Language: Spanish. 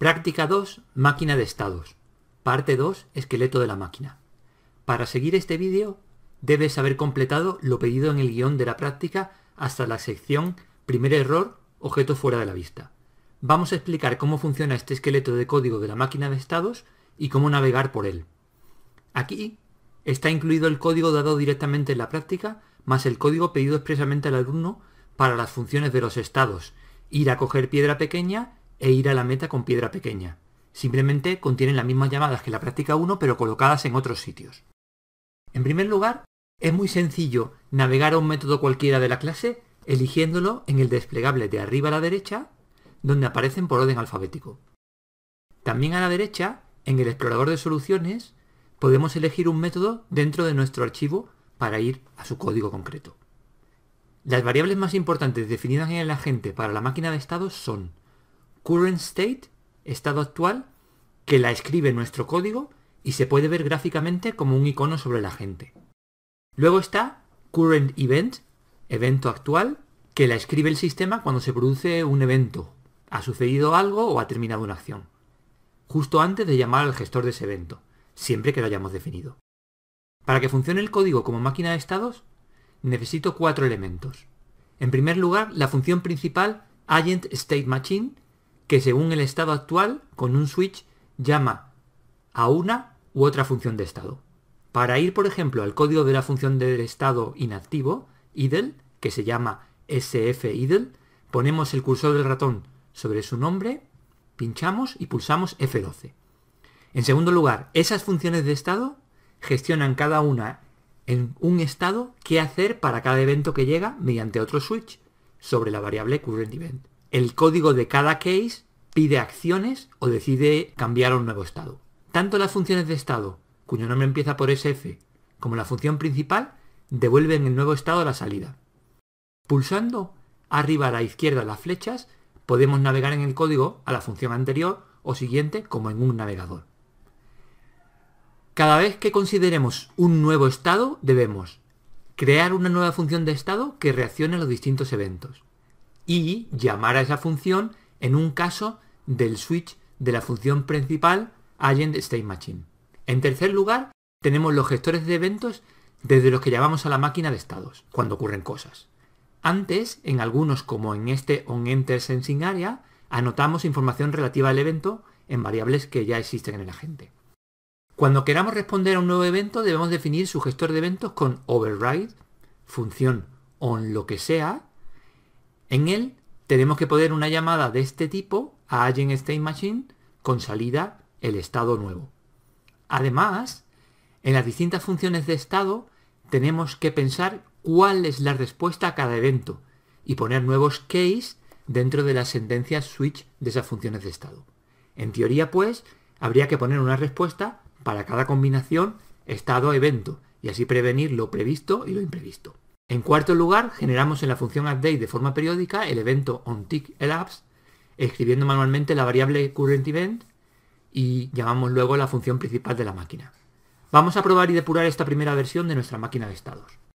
Práctica 2, máquina de estados. Parte 2, esqueleto de la máquina. Para seguir este vídeo, debes haber completado lo pedido en el guión de la práctica hasta la sección Primer error, objeto fuera de la vista. Vamos a explicar cómo funciona este esqueleto de código de la máquina de estados y cómo navegar por él. Aquí está incluido el código dado directamente en la práctica, más el código pedido expresamente al alumno para las funciones de los estados, ir a coger piedra pequeña e ir a la meta con piedra pequeña. Simplemente contienen las mismas llamadas que la práctica 1 pero colocadas en otros sitios. En primer lugar, es muy sencillo navegar a un método cualquiera de la clase eligiéndolo en el desplegable de arriba a la derecha, donde aparecen por orden alfabético. También a la derecha, en el explorador de soluciones, podemos elegir un método dentro de nuestro archivo para ir a su código concreto. Las variables más importantes definidas en el agente para la máquina de estado son current state, estado actual, que la escribe nuestro código y se puede ver gráficamente como un icono sobre la gente. Luego está current event, evento actual, que la escribe el sistema cuando se produce un evento, ha sucedido algo o ha terminado una acción, justo antes de llamar al gestor de ese evento, siempre que lo hayamos definido. Para que funcione el código como máquina de estados, necesito cuatro elementos. En primer lugar, la función principal agent que según el estado actual, con un switch, llama a una u otra función de estado. Para ir, por ejemplo, al código de la función del estado inactivo, idle, que se llama sfidle, ponemos el cursor del ratón sobre su nombre, pinchamos y pulsamos F12. En segundo lugar, esas funciones de estado gestionan cada una en un estado qué hacer para cada evento que llega mediante otro switch sobre la variable currentEvent. event el código de cada case pide acciones o decide cambiar a un nuevo estado. Tanto las funciones de estado, cuyo nombre empieza por SF, como la función principal, devuelven el nuevo estado a la salida. Pulsando arriba a la izquierda las flechas, podemos navegar en el código a la función anterior o siguiente como en un navegador. Cada vez que consideremos un nuevo estado, debemos crear una nueva función de estado que reaccione a los distintos eventos y llamar a esa función en un caso del switch de la función principal Agent State Machine. En tercer lugar, tenemos los gestores de eventos desde los que llamamos a la máquina de estados cuando ocurren cosas. Antes, en algunos como en este OnEnterSensingArea, anotamos información relativa al evento en variables que ya existen en el agente. Cuando queramos responder a un nuevo evento, debemos definir su gestor de eventos con override, función on lo que sea, en él tenemos que poder una llamada de este tipo a Agent State Machine con salida el estado nuevo. Además, en las distintas funciones de estado tenemos que pensar cuál es la respuesta a cada evento y poner nuevos case dentro de las sentencias switch de esas funciones de estado. En teoría, pues, habría que poner una respuesta para cada combinación estado-evento y así prevenir lo previsto y lo imprevisto. En cuarto lugar, generamos en la función update de forma periódica el evento onTickElapse, escribiendo manualmente la variable currentEvent y llamamos luego la función principal de la máquina. Vamos a probar y depurar esta primera versión de nuestra máquina de estados.